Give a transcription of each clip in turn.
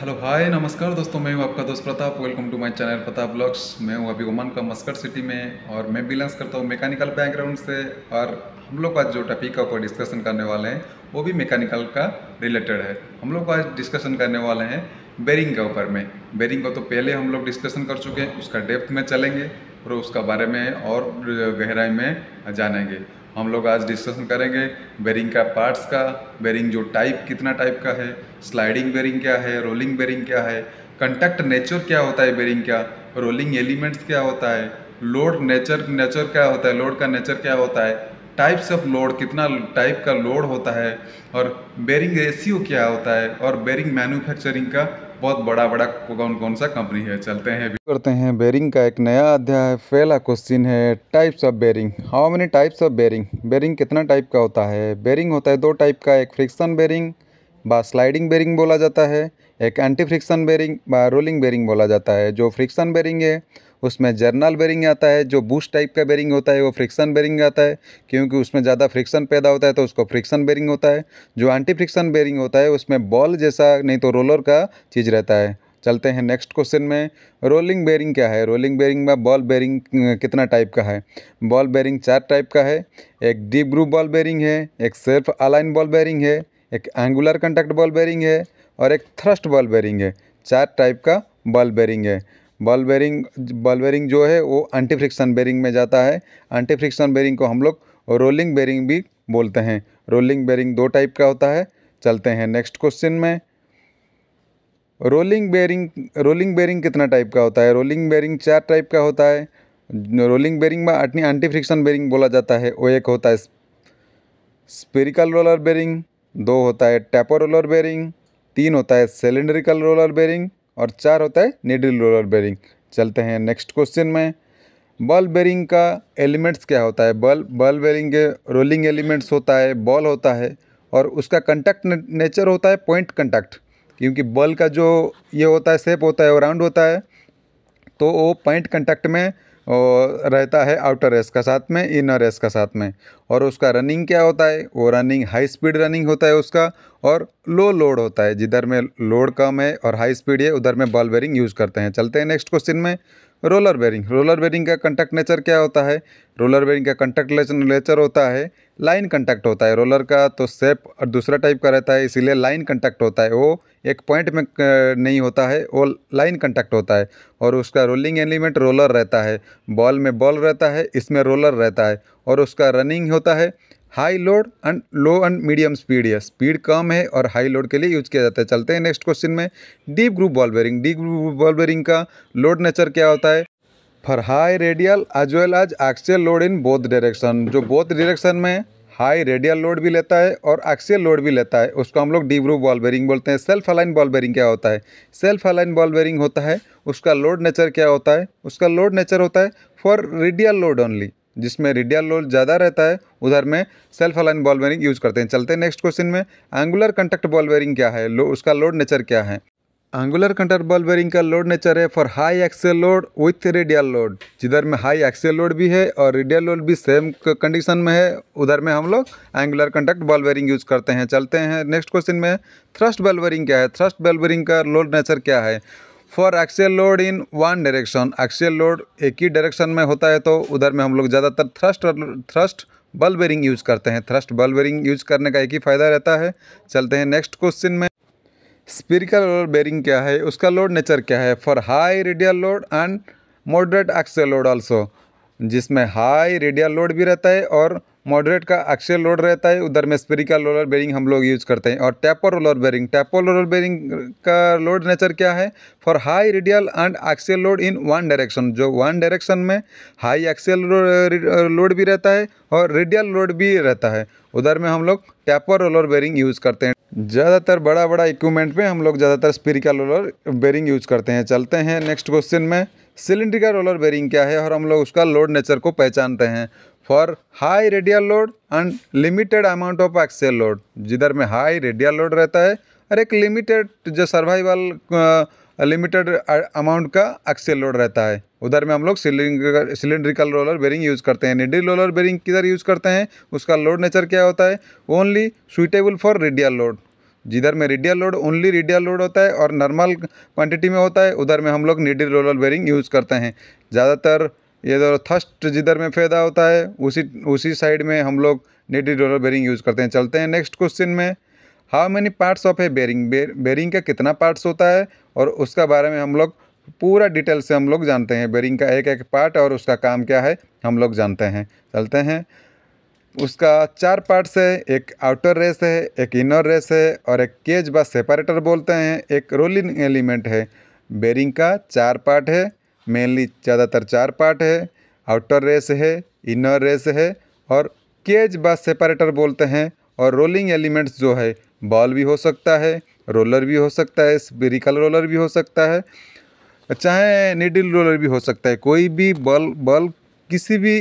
hello hi नमस्कार दोस्तों मैं हूँ आपका दोस्त Pratap welcome to my channel Pratap blogs मैं हूँ अभी ओमान का मस्कट सिटी में और मैं बिलोंग्स करता हूँ मैकेनिकल बैकग्राउंड से और हम लोग आज जो टॉपिक ऊपर डिस्कशन करने वाले हैं वो भी मैकेनिकल का रिलेटेड है हम लोग आज डिस्कशन करने वाले हैं बेरिंग के ऊपर में बेरिंग का तो पहले हम लोग डिस्कशन कर चुके हैं उसका डेप्थ में चलेंगे और उसका बारे में और गहराई में जानेंगे हम लोग आज डिस्कशन करेंगे बेरिंग का पार्ट्स का बेरिंग जो टाइप कितना टाइप का है स्लाइडिंग बेरिंग क्या है रोलिंग बेरिंग क्या है कंटेक्ट नेचर क्या होता है बेरिंग का रोलिंग एलिमेंट्स क्या होता है लोड नेचर नेचर क्या होता है लोड का नेचर क्या होता है टाइप्स ऑफ लोड कितना टाइप का लोड होता है और बेरिंग रेशियो क्या होता है और बेरिंग मैन्युफैक्चरिंग का बहुत बड़ा बड़ा कौन कौन सा कंपनी है चलते हैं करते हैं बेरिंग का एक नया अध्याय पहला क्वेश्चन है types of bearing how many types of bearing bearing कितना टाइप का होता है बेरिंग होता है दो टाइप का एक फ्रिक्शन बेरिंग बा स्लाइडिंग बेरिंग बोला जाता है एक एंटी फ्रिक्शन बेरिंग बा रोलिंग बेरिंग बोला जाता है जो फ्रिक्शन बेरिंग है उसमें जर्नल बेरिंग आता है जो बूस्ट टाइप का बेरिंग होता है वो फ्रिक्शन बेरिंग आता है क्योंकि उसमें ज़्यादा फ्रिक्शन पैदा होता है तो उसको फ्रिक्शन बेरिंग होता है जो एंटी फ्रिक्शन बेरिंग होता है उसमें बॉल जैसा नहीं तो रोलर का चीज़ रहता है चलते हैं नेक्स्ट क्वेश्चन में रोलिंग बेरिंग क्या है रोलिंग बेरिंग में बॉल बेरिंग कितना टाइप का है बॉल बेरिंग चार टाइप का है एक डीप ग्रुप बॉल बेरिंग है एक सेल्फ अलाइन बॉल बेरिंग है एक एंगुलर कंटेक्ट बॉल बेरिंग है और एक थ्रस्ट बॉल बेरिंग है चार टाइप का बॉल बेरिंग है बॉल बेरिंग बॉल बेरिंग जो है वो एंटी फ्रिक्शन बेरिंग में जाता है एंटी फ्रिक्शन बेरिंग को हम लोग रोलिंग बेरिंग भी बोलते हैं रोलिंग बेरिंग दो टाइप का होता है चलते हैं नेक्स्ट क्वेश्चन में रोलिंग बेरिंग रोलिंग बेरिंग कितना टाइप का होता है रोलिंग बेरिंग चार टाइप का होता है रोलिंग बेरिंग में अटनी एंटी फ्रिक्शन बेरिंग बोला जाता है वो एक होता है स्पेरिकल रोलर बेरिंग दो होता है टैपर रोलर बेरिंग तीन होता है सिलेंड्रिकल रोलर बेरिंग और चार होता है नीडल रोलर बेरिंग चलते हैं नेक्स्ट क्वेश्चन में बॉल बेरिंग का एलिमेंट्स क्या होता है बॉल बॉल बेरिंग के रोलिंग एलिमेंट्स होता है बॉल होता है और उसका कंटैक्ट नेचर होता है पॉइंट कंटैक्ट क्योंकि बॉल का जो ये होता है शेप होता है वो राउंड होता है तो वो पॉइंट कंटैक्ट में रहता है आउटर रेस का साथ में इनर रेस का साथ में और उसका रनिंग क्या होता है वो रनिंग हाई स्पीड रनिंग होता है उसका और लो लोड होता है जिधर में लोड कम है और हाई स्पीड है उधर में बॉल बेरिंग यूज़ करते हैं चलते हैं नेक्स्ट क्वेश्चन में रोलर बेरिंग रोलर बेरिंग का कंटक्ट नेचर क्या होता है रोलर बेरिंग का कंटैक्ट नेचर होता है लाइन कंटेक्ट होता है रोलर का तो सेप और दूसरा टाइप का रहता है इसीलिए लाइन कंटेक्ट होता है वो एक पॉइंट में नहीं होता है वो लाइन कंटेक्ट होता है और उसका रोलिंग एलिमेंट रोलर रहता है बॉल में बॉल रहता है इसमें रोलर रहता है और उसका रनिंग होता है high load and low and medium speed है स्पीड कम है और हाई लोड के लिए यूज किया जाता है चलते हैं नेक्स्ट क्वेश्चन में deep groove ball bearing deep groove ball bearing का लोड नेचर क्या होता है for high radial as well as axial load in both direction जो बोथ डायरेक्शन में हाई रेडियल लोड भी लेता है और एक्सियल लोड भी लेता है उसको हम लोग डी ग्रुप बॉल बेरिंग बोलते हैं सेल्फ अलाइन बॉल बेरिंग क्या होता है सेल्फ अलाइन बॉल बेरिंग होता है उसका लोड नेचर क्या होता है उसका लोड नेचर होता है फॉर रेडियल लोड ओनली जिसमें रेडियल लोड ज़्यादा रहता है उधर में self align ball bearing use करते हैं चलते हैं नेक्स्ट क्वेश्चन में एंगुलर कंटक्ट बॉल बेरिंग क्या है लो, उसका लोड नेचर क्या है एंगुलर कंटेक्ट बॉल बेरिंग का लोड नेचर है for high axial load with radial load जिधर में हाई एक्सेल लोड भी है और रेडियल लोड भी सेम कंडीशन में है उधर में हम लोग angular contact ball bearing use करते हैं चलते हैं नेक्स्ट क्वेश्चन में थ्रस्ट बॉल बेरिंग क्या है थ्रस्ट बॉल बेरिंग का लोड नेचर क्या है for axial load in one direction axial load एक ही डायरेक्शन में होता है तो उधर में हम लोग ज़्यादातर thrust thrust ball bearing use करते हैं थ्रस्ट बल बेरिंग यूज़ करने का एक ही फ़ायदा रहता है चलते हैं नेक्स्ट क्वेश्चन में स्पीरिकल बेरिंग क्या है उसका लोड नेचर क्या है for high radial load and moderate axial load also जिसमें हाई रेडियल लोड भी रहता है और मॉडरेट का एक्सेल लोड रहता है उधर में स्पेरिकल रोलर बेरिंग हम लोग यूज़ करते हैं और taper roller bearing taper roller bearing का लोड नेचर क्या है for high radial and axial load in one direction जो वन डायरेक्शन में हाई एक्सेल लोड भी रहता है और रेडियल लोड भी रहता है उधर में हम लोग टैपर रोलर बेरिंग यूज़ करते हैं ज़्यादातर बड़ा बड़ा इक्विपमेंट में हम लोग ज़्यादातर स्पेरिकल रोलर बेरिंग यूज़ करते हैं चलते हैं नेक्स्ट क्वेश्चन में सिलेंड्रिकल रोलर बेरिंग क्या है और हम लोग उसका लोड नेचर को पहचानते हैं for high radial load and limited amount of axial load जिधर में हाई रेडियल लोड रहता है और एक लिमिटेड जो सर्वाइवल लिमिटेड अमाउंट का एक्सेल लोड रहता है उधर में हम लोग सिलेंड्रिकल रोलर बेरिंग यूज़ करते हैं निडिल रोलर बेरिंग किधर यूज़ करते हैं उसका लोड नेचर क्या होता है only suitable for radial load जिधर में radial load only radial load होता है और नॉर्मल क्वांटिटी में होता है उधर में हम लोग निडिल रोलर बेरिंग यूज़ करते हैं ज़्यादातर ये जो थर्स्ट जिधर में फायदा होता है उसी उसी साइड में हम लोग नेटी डोलर बेरिंग यूज़ करते हैं चलते हैं नेक्स्ट क्वेश्चन में how many parts of a bearing bearing का कितना पार्ट्स होता है और उसका बारे में हम लोग पूरा डिटेल से हम लोग जानते हैं बेरिंग का एक एक पार्ट और उसका काम क्या है हम लोग जानते हैं चलते हैं उसका चार पार्ट्स है एक आउटर रेस है एक इनर रेस है और एक केज बा सेपरेटर बोलते हैं एक रोलिंग एलिमेंट है बेरिंग का चार पार्ट है मेनली ज़्यादातर चार पार्ट है आउटर रेस है इनर रेस है और केज बा सेपरेटर बोलते हैं और रोलिंग एलिमेंट्स जो है बॉल भी हो सकता है रोलर भी हो सकता है स्पेरिकल रोलर भी हो सकता है चाहे निडिल रोलर भी हो सकता है कोई भी बॉल बॉल किसी भी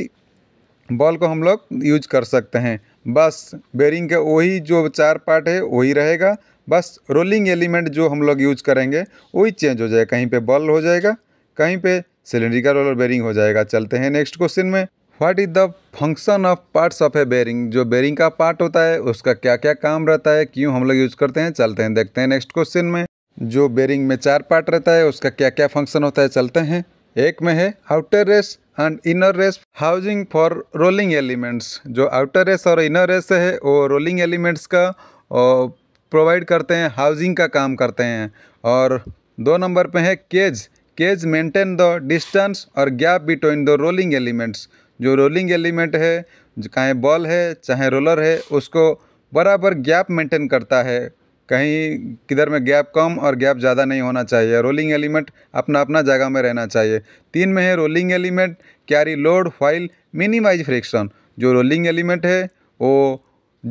बॉल को हम लोग यूज कर सकते हैं बस बेरिंग का वही जो चार पार्ट है वही रहेगा बस रोलिंग एलिमेंट जो हम लोग यूज करेंगे वही चेंज हो जाएगा कहीं पे बॉल हो जाएगा कहीं पे सिलेंड्रिकल रोलर बेरिंग हो जाएगा चलते हैं नेक्स्ट क्वेश्चन में what is the function of parts of a bearing जो बेरिंग का पार्ट होता है उसका क्या क्या काम रहता है क्यों हम लोग यूज़ करते हैं चलते हैं देखते हैं नेक्स्ट क्वेश्चन में जो बेरिंग में चार पार्ट रहता है उसका क्या क्या फंक्शन होता है चलते हैं एक में है outer race and inner race housing for rolling elements जो आउटर रेस और इनर रेस है वो रोलिंग एलिमेंट्स का प्रोवाइड करते हैं हाउसिंग का काम करते हैं और दो नंबर पे है cage cage maintain the distance और gap between the rolling elements जो रोलिंग एलिमेंट है चाहे बॉल है चाहे रोलर है उसको बराबर गैप मेंटेन करता है कहीं किधर में गैप कम और गैप ज़्यादा नहीं होना चाहिए रोलिंग एलिमेंट अपना अपना जगह में रहना चाहिए तीन में है rolling element carry load file minimize friction जो रोलिंग एलिमेंट है वो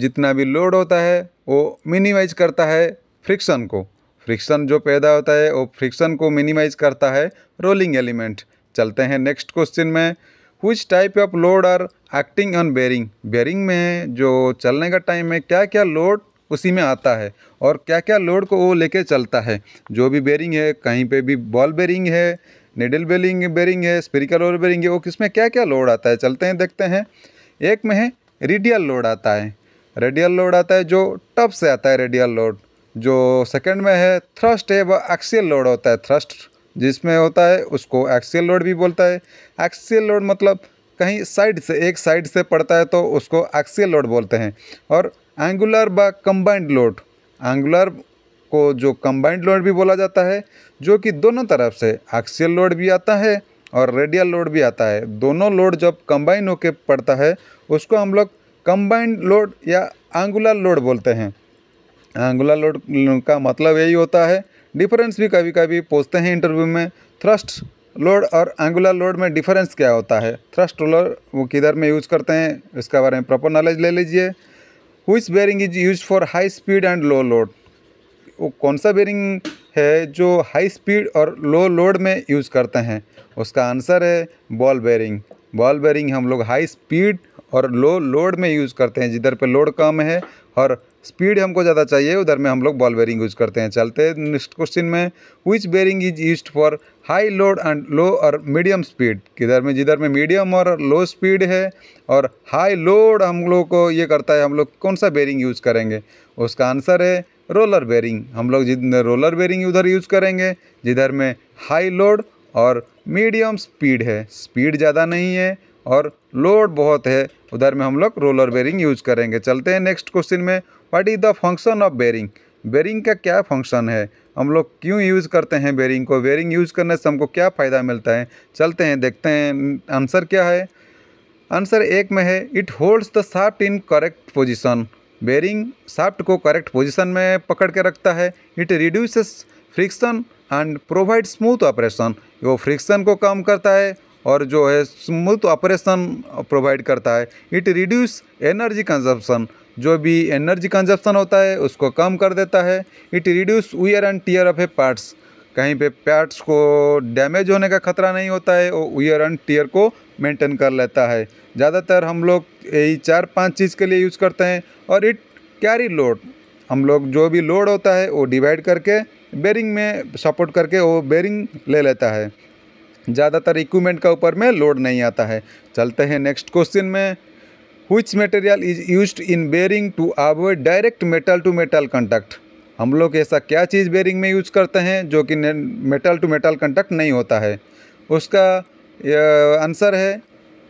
जितना भी लोड होता है वो मिनिमाइज करता है फ्रिक्शन को फ्रिक्शन जो पैदा होता है वो फ्रिक्शन को मिनिमाइज करता है रोलिंग एलिमेंट चलते हैं नेक्स्ट क्वेश्चन में कुछ type of load are acting on bearing bearing में जो चलने का टाइम है क्या क्या लोड उसी में आता है और क्या क्या लोड को वो लेके चलता है जो भी बेरिंग है कहीं पे भी बॉल बेरिंग है निडल बेरिंग बेरिंग है स्पेरिकल और बेरिंग है वो किसमें क्या क्या लोड आता है चलते हैं देखते हैं एक में है रेडियल लोड आता है रेडियल लोड आता है जो टप से आता है रेडियल लोड जो सेकंड में है थ्रस्ट है वह एक्सियल लोड होता है थ्रस्ट जिसमें होता है उसको एक्सियल लोड भी बोलता है एक्सियल लोड मतलब कहीं साइड से एक साइड से पड़ता है तो उसको एक्सियल लोड बोलते हैं और एंगुलर व कंबाइंड लोड एंगुलर को जो कंबाइंड लोड भी बोला जाता है जो कि दोनों तरफ से एक्सियल लोड भी आता है और रेडियल लोड भी आता है दोनों लोड जब कंबाइन होकर पड़ता है उसको हम लोग कंबाइंड लोड या एंगुलर लोड बोलते हैं एंगुलर लोड का मतलब यही होता है डिफरेंस भी कभी कभी पूछते हैं इंटरव्यू में थ्रस्ट लोड और एंगुलर लोड में डिफरेंस क्या होता है थ्रस्ट रोलर वो किधर में यूज़ करते हैं इसके बारे में प्रॉपर नॉलेज ले लीजिए which bearing is use for high speed and low load वो कौन सा बेरिंग है जो हाई स्पीड और लो लोड में यूज़ करते हैं उसका आंसर है बॉल बेरिंग बॉल बेरिंग हम लोग हाई स्पीड और लो लोड में यूज़ करते हैं जिधर पे लोड कम है और स्पीड हमको ज़्यादा चाहिए उधर में हम लोग बॉल बेरिंग यूज़ करते हैं चलते नेक्स्ट क्वेश्चन में which bearing is use for high load and low और मीडियम स्पीड किधर में जिधर में मीडियम और लो स्पीड है और हाई लोड हम लोग को ये करता है हम लोग कौन सा बेरिंग यूज़ करेंगे उसका आंसर है रोलर बेरिंग हम लोग जिधर रोलर बेरिंग उधर यूज़ करेंगे जिधर में हाई लोड और मीडियम स्पीड है स्पीड ज़्यादा नहीं है और लोड बहुत है उधर में हम लोग रोलर बेरिंग यूज करेंगे चलते हैं नेक्स्ट क्वेश्चन में what is the function of bearing bearing का क्या फंक्शन है हम लोग क्यों यूज़ करते हैं बेरिंग को बेरिंग यूज़ करने से हमको क्या फ़ायदा मिलता है चलते हैं देखते हैं आंसर क्या है आंसर एक में है it holds the shaft in correct position bearing shaft को करेक्ट पोजिशन में पकड़ के रखता है it reduces friction and provide smooth operation वो फ्रिक्शन को कम करता है और जो है स्मूथ ऑपरेशन प्रोवाइड करता है इट रिड्यूस एनर्जी कंजप्शन जो भी एनर्जी कंजप्शन होता है उसको कम कर देता है it reduce wear and tear of a parts कहीं पे पार्ट्स को डैमेज होने का खतरा नहीं होता है और वियर एंड टीयर को मेंटेन कर लेता है ज़्यादातर हम लोग यही चार पांच चीज़ के लिए यूज़ करते हैं और इट कैरी लोड हम लोग जो भी लोड होता है वो डिवाइड करके बेरिंग में सपोर्ट करके वो बेरिंग ले लेता है ज़्यादातर इक्विपमेंट का ऊपर में लोड नहीं आता है चलते हैं नेक्स्ट क्वेश्चन में which material is use in bearing to avoid direct metal to metal contact हम लोग ऐसा क्या चीज़ बेरिंग में यूज करते हैं जो कि मेटल टू मेटल कंटक्ट नहीं होता है उसका आंसर है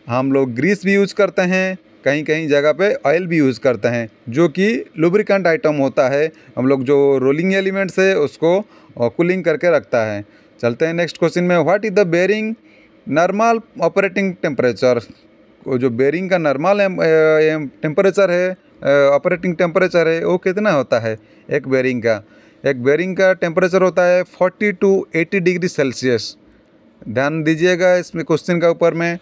हम लोग ग्रीस भी यूज करते हैं कहीं कहीं जगह पे ऑयल भी यूज़ करते हैं जो कि लुब्रिकेंट आइटम होता है हम लोग जो रोलिंग एलिमेंट्स है उसको कूलिंग करके रखता है चलते हैं नेक्स्ट क्वेश्चन में what is the bearing normal operating temperature जो बेरिंग का नॉर्मल टेम्परेचर eh, है ऑपरेटिंग eh, टेम्परेचर है वो कितना होता है एक बेरिंग का एक बेरिंग का टेम्परेचर होता है forty to eighty degree Celsius ध्यान दीजिएगा इसमें क्वेश्चन का ऊपर में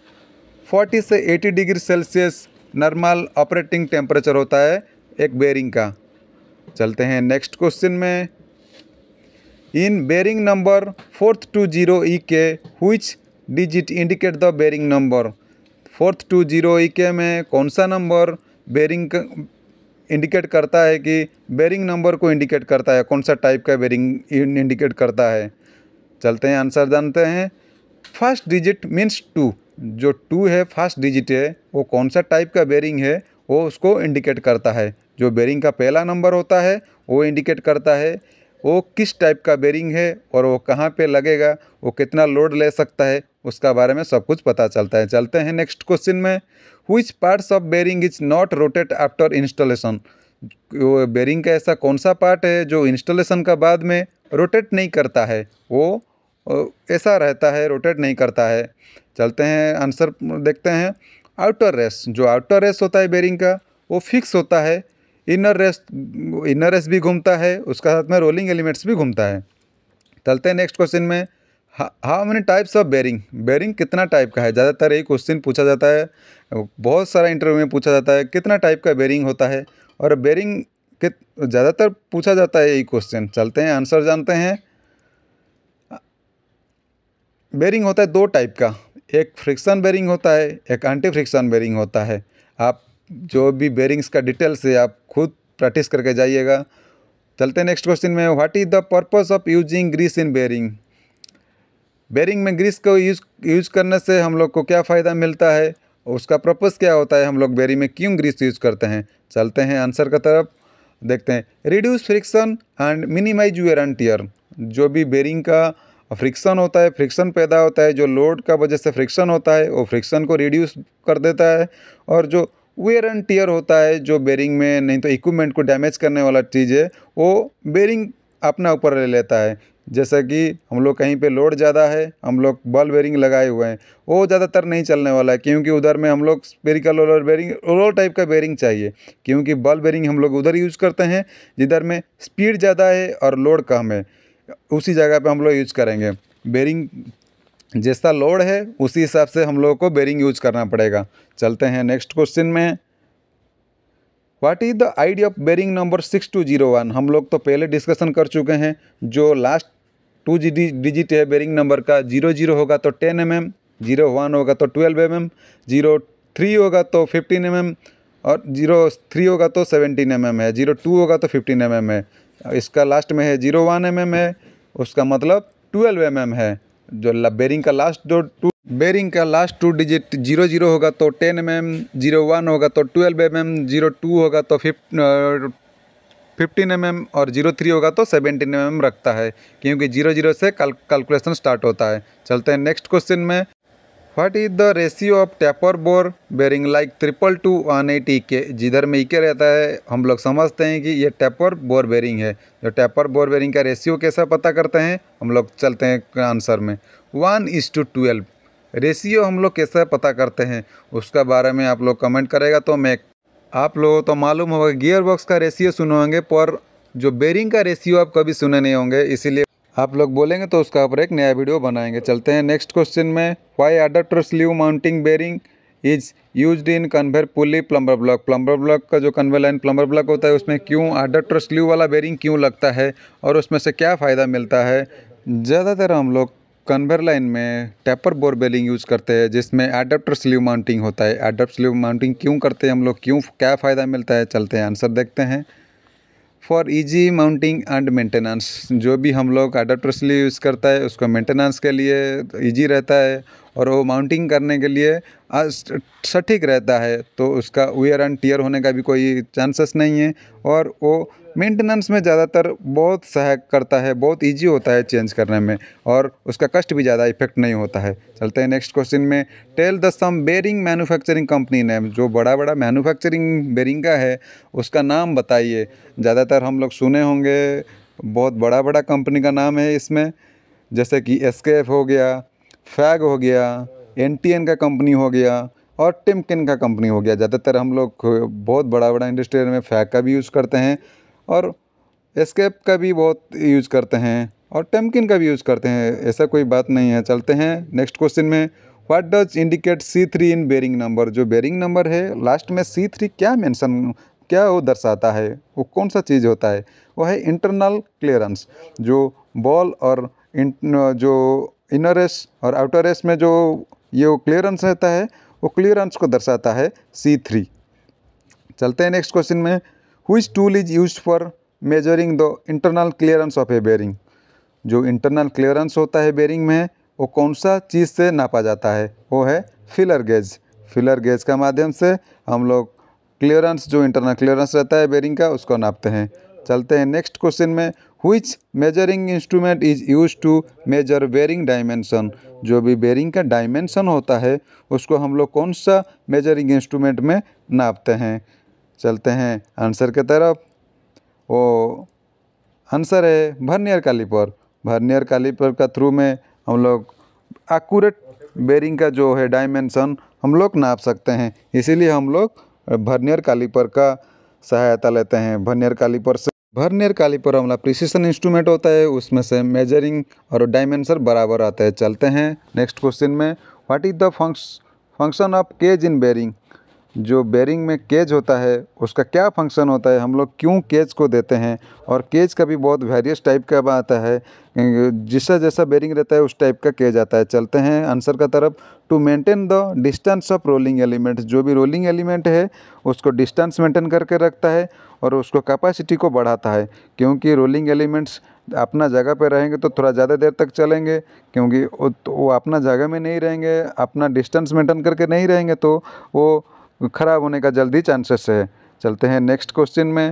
फोर्टी से eighty degree Celsius normal operating temperature होता है एक बेरिंग का चलते हैं नेक्स्ट क्वेश्चन में in bearing number fourth two zero E K in digit indicate the bearing number fourth two zero E K में कौन सा नंबर बेरिंग इंडिकेट करता है कि बेरिंग नंबर को इंडिकेट करता है कौन सा टाइप का बेरिंग इंडिकेट करता है चलते हैं आंसर जानते हैं फर्स्ट डिजिट मीन्स टू जो टू है फर्स्ट डिजिट है वो कौन सा टाइप का बेरिंग है वो उसको इंडिकेट करता है जो बेरिंग का पहला नंबर होता है वो इंडिकेट करता है वो किस टाइप का बेरिंग है और वो कहाँ पे लगेगा वो कितना लोड ले सकता है उसका बारे में सब कुछ पता चलता है चलते हैं नेक्स्ट क्वेश्चन में which parts of bearing is not rotate after installation bearing का ऐसा कौन सा पार्ट है जो इंस्टॉलेशन का बाद में रोटेट नहीं करता है वो ऐसा रहता है रोटेट नहीं करता है चलते हैं आंसर देखते हैं आउटर रेस जो आउटर रेस होता है बेरिंग का वो फिक्स होता है इनर रेस्ट इनर रेस्ट भी घूमता है उसका साथ में रोलिंग एलिमेंट्स भी घूमता है चलते हैं नेक्स्ट क्वेश्चन में how many types of bearing bearing कितना टाइप का है ज़्यादातर यही क्वेश्चन पूछा जाता है बहुत सारा इंटरव्यू में पूछा जाता है कितना टाइप का बेरिंग होता है और बेरिंग कित ज़्यादातर पूछा जाता है यही क्वेश्चन चलते हैं आंसर जानते हैं बेरिंग होता है दो टाइप का एक फ्रिक्शन बेरिंग होता है एक एंटी फ्रिक्शन बेरिंग होता है आप जो भी बेरिंग्स का डिटेल्स है आप खुद प्रैक्टिस करके जाइएगा चलते हैं नेक्स्ट क्वेश्चन में what is the purpose of using grease in bearing bearing में ग्रीस को यूज यूज करने से हम लोग को क्या फ़ायदा मिलता है उसका पर्पस क्या होता है हम लोग बेरिंग में क्यों ग्रीस यूज करते हैं चलते हैं आंसर की तरफ देखते हैं reduce friction and minimize wear and tear जो भी बेरिंग का फ्रिक्शन होता है फ्रिक्शन पैदा होता है जो लोड का वजह से फ्रिक्शन होता है वो फ्रिक्शन को रिड्यूस कर देता है और जो वेयर एंड टीयर होता है जो बेरिंग में नहीं तो इक्विपमेंट को डैमेज करने वाला चीज़ है वो बेरिंग अपना ऊपर ले लेता है जैसा कि हम लोग कहीं पे लोड ज़्यादा है हम लोग बॉल बेरिंग लगाए हुए हैं वो ज़्यादातर नहीं चलने वाला है क्योंकि उधर में हम लोग spherical roller bearing roller type का बेरिंग चाहिए क्योंकि बॉल बेरिंग हम लोग उधर यूज़ करते हैं जिधर में स्पीड ज़्यादा है और लोड कम है उसी जगह पर हम लोग यूज़ करेंगे बेरिंग जैसा लोड है उसी हिसाब से हम लोगों को बेरिंग यूज करना पड़ेगा चलते हैं नेक्स्ट क्वेश्चन में what is the idea of bearing number six two zero one हम लोग तो पहले डिस्कशन कर चुके हैं जो लास्ट टू जी डिजिट है बेरिंग नंबर का जीरो जीरो होगा तो ten M M zero one होगा तो twelve M M zero three होगा तो फिफ्टीन एम एम और जीरो थ्री होगा तो सेवेंटीन एम एम है जीरो टू होगा तो फिफ्टीन एम एम है इसका लास्ट में है जीरो वन एम एम है उसका मतलब ट्वेल्व एम एम है जो बेरिंग का लास्ट जो टू बेरिंग का last two digit zero zero होगा तो ten M M zero one होगा तो twelve M M zero two होगा तो फिफ्ट फिफ्टीन एम एम और जीरो थ्री होगा तो सेवेंटीन एम एम रखता है क्योंकि जीरो जीरो से कैलकुलेशन स्टार्ट होता है चलते हैं नेक्स्ट क्वेश्चन में what is the ratio of taper bore bearing like triple two one eighty K जिधर में इके रहता है हम लोग समझते हैं कि ये टेपर बोर बेरिंग है जो टेपर बोर बेरिंग का रेशियो कैसा पता करते हैं हम लोग चलते हैं आंसर में one is to twelve ratio हम लोग कैसे पता करते हैं उसका बारे में आप लोग कमेंट करेगा तो मैं आप लोगों तो मालूम होगा गियर बॉक्स का रेशियो सुने होंगे पर जो बेरिंग का रेशियो आप कभी सुने नहीं होंगे इसीलिए आप लोग बोलेंगे तो उसका ऊपर एक नया वीडियो बनाएंगे चलते हैं नेक्स्ट क्वेश्चन में why adapter sleeve mounting bearing is use in conveyor pulley plummer block plummer block का जो कन्वेयर लाइन प्लम्बर ब्लॉक होता है उसमें क्यों अडाप्टर स्लीव वाला बेरिंग क्यों लगता है और उसमें से क्या फ़ायदा मिलता है ज़्यादातर हम लोग कन्वेयर लाइन में टैपर बोर बेलिंग यूज़ करते हैं जिसमें एडप्टर स्लीव माउंटिंग होता है एडप्ट स्लीव माउंटिंग क्यों करते हैं हम लोग क्यों क्या फ़ायदा मिलता है चलते हैं आंसर देखते हैं for easy mounting and maintenance जो भी हम लोग अडाप्टर्स लिए यूज़ करता है उसको मेंटेनेंस के लिए इजी रहता है और वो माउंटिंग करने के लिए सटीक रहता है तो उसका वेयर एंड टीयर होने का भी कोई चांसेस नहीं है और वो मेंटेनेंस में ज़्यादातर बहुत सहायक करता है बहुत ईजी होता है चेंज करने में और उसका कष्ट भी ज़्यादा इफेक्ट नहीं होता है चलते हैं नेक्स्ट क्वेश्चन में tell the some bearing manufacturing company ने जो बड़ा बड़ा मैन्युफैक्चरिंग बेरिंग का है उसका नाम बताइए ज़्यादातर हम लोग सुने होंगे बहुत बड़ा बड़ा कंपनी का नाम है इसमें जैसे कि एस हो गया फैग हो गया एन का कंपनी हो गया और टिमकिन का कंपनी हो गया ज़्यादातर हम लोग बहुत बड़ा बड़ा इंडस्ट्रियल में फैग का भी यूज़ करते हैं और एस्केप का भी बहुत यूज करते हैं और टेमकिन का भी यूज़ करते हैं ऐसा कोई बात नहीं है चलते हैं नेक्स्ट क्वेश्चन में what does indicate C three in bearing number जो बेरिंग नंबर है लास्ट में सी थ्री क्या मेंशन क्या वो दर्शाता है वो कौन सा चीज़ होता है वो है इंटरनल क्लियरेंस जो बॉल और जो इनर रेस और आउटर रेस में जो ये क्लियरेंस रहता है वो क्लियरेंस को दर्शाता है सी थ्री चलते हैं नेक्स्ट क्वेश्चन में which tool is use for measuring the internal clearance of a bearing जो इंटरनल क्लियरेंस होता है बेरिंग में वो कौन सा चीज़ से नापा जाता है वो है फिलर गेज फिलर गेज का माध्यम से हम लोग क्लियरेंस जो इंटरनल क्लियरेंस रहता है बेरिंग का उसको नापते हैं चलते हैं नेक्स्ट क्वेश्चन में which measuring instrument is use to measure bearing dimension जो भी बेरिंग का डायमेंशन होता है उसको हम लोग कौन सा मेजरिंग इंस्ट्रूमेंट में नापते हैं चलते हैं आंसर के तरफ वो आंसर है भर्नियर कालीपर भर्नियर कालीपर का थ्रू में हम लोग एक्यूरेट बेरिंग का जो है डायमेंशन हम लोग नाप सकते हैं इसीलिए हम लोग भर्नियर कालीपर का सहायता लेते हैं भर्नियर कालीपर से भर्नियर कालीपर हमारा प्रिसिशन इंस्ट्रूमेंट होता है उसमें से मेजरिंग और डायमेंशन बराबर आते हैं चलते हैं नेक्स्ट क्वेश्चन में व्हाट इज़ द फंक्स function of cage in bearing जो बेरिंग में केज होता है उसका क्या फंक्शन होता है हम लोग क्यों केज को देते हैं और केज का भी बहुत वेरियस टाइप का आता है जिसका जैसा बेरिंग रहता है उस टाइप का केज आता है चलते हैं आंसर का तरफ to maintain the distance of rolling element जो भी रोलिंग एलिमेंट है उसको डिस्टेंस मेंटेन करके रखता है और उसको कैपेसिटी को बढ़ाता है क्योंकि रोलिंग एलिमेंट्स अपना जगह पर रहेंगे तो थोड़ा ज़्यादा देर तक चलेंगे क्योंकि वो अपना जगह में नहीं रहेंगे अपना डिस्टेंस मेंटेन करके नहीं रहेंगे तो वो ख़राब होने का जल्दी चांसेस है चलते हैं नेक्स्ट क्वेश्चन में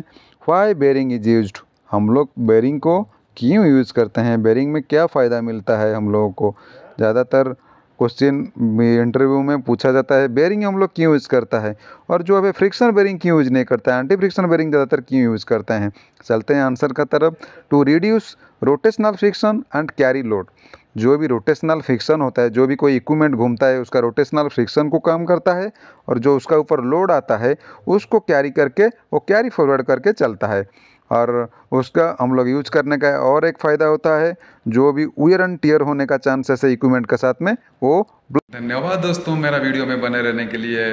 वाई बेरिंग इज यूज हम लोग बेरिंग को क्यों यूज़ करते हैं बेरिंग में क्या फ़ायदा मिलता है हम लोगों को ज़्यादातर क्वेश्चन इंटरव्यू में पूछा जाता है बेरिंग हम लोग क्यों यूज़ करता है और जो अभी फ्रिक्शन बेरिंग क्यों यूज़ नहीं करता है एंटी फ्रिक्शन बेरिंग ज़्यादातर क्यों यूज़ करते हैं चलते हैं आंसर का तरफ to reduce rotational friction and carry load जो भी रोटेशनल फ्रिक्शन होता है जो भी कोई इक्विपमेंट घूमता है उसका रोटेशनल फ्रिक्शन को कम करता है और जो उसका ऊपर लोड आता है उसको कैरी करके वो कैरी फॉरवर्ड करके चलता है और उसका हम लोग यूज करने का और एक फ़ायदा होता है जो भी उयर एंड टीयर होने का चांसेस है इक्विपमेंट के साथ में वो धन्यवाद दोस्तों मेरा वीडियो में बने रहने के लिए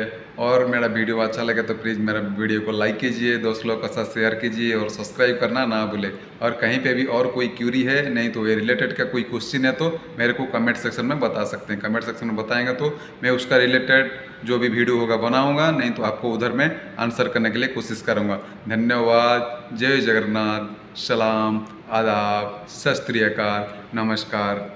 और मेरा वीडियो अच्छा लगे तो प्लीज़ मेरा वीडियो को लाइक कीजिए दोस्त लोग के साथ शेयर कीजिए और सब्सक्राइब करना ना भूले और कहीं पे भी और कोई क्यूरी है नहीं तो ये रिलेटेड का कोई क्वेश्चन है तो मेरे को कमेंट सेक्शन में बता सकते हैं कमेंट सेक्शन में बताएंगे तो मैं उसका रिलेटेड जो भी वीडियो होगा बनाऊँगा नहीं तो आपको उधर में आंसर करने के लिए कोशिश करूँगा धन्यवाद जय जगन्नाथ सलाम आदाब सत नमस्कार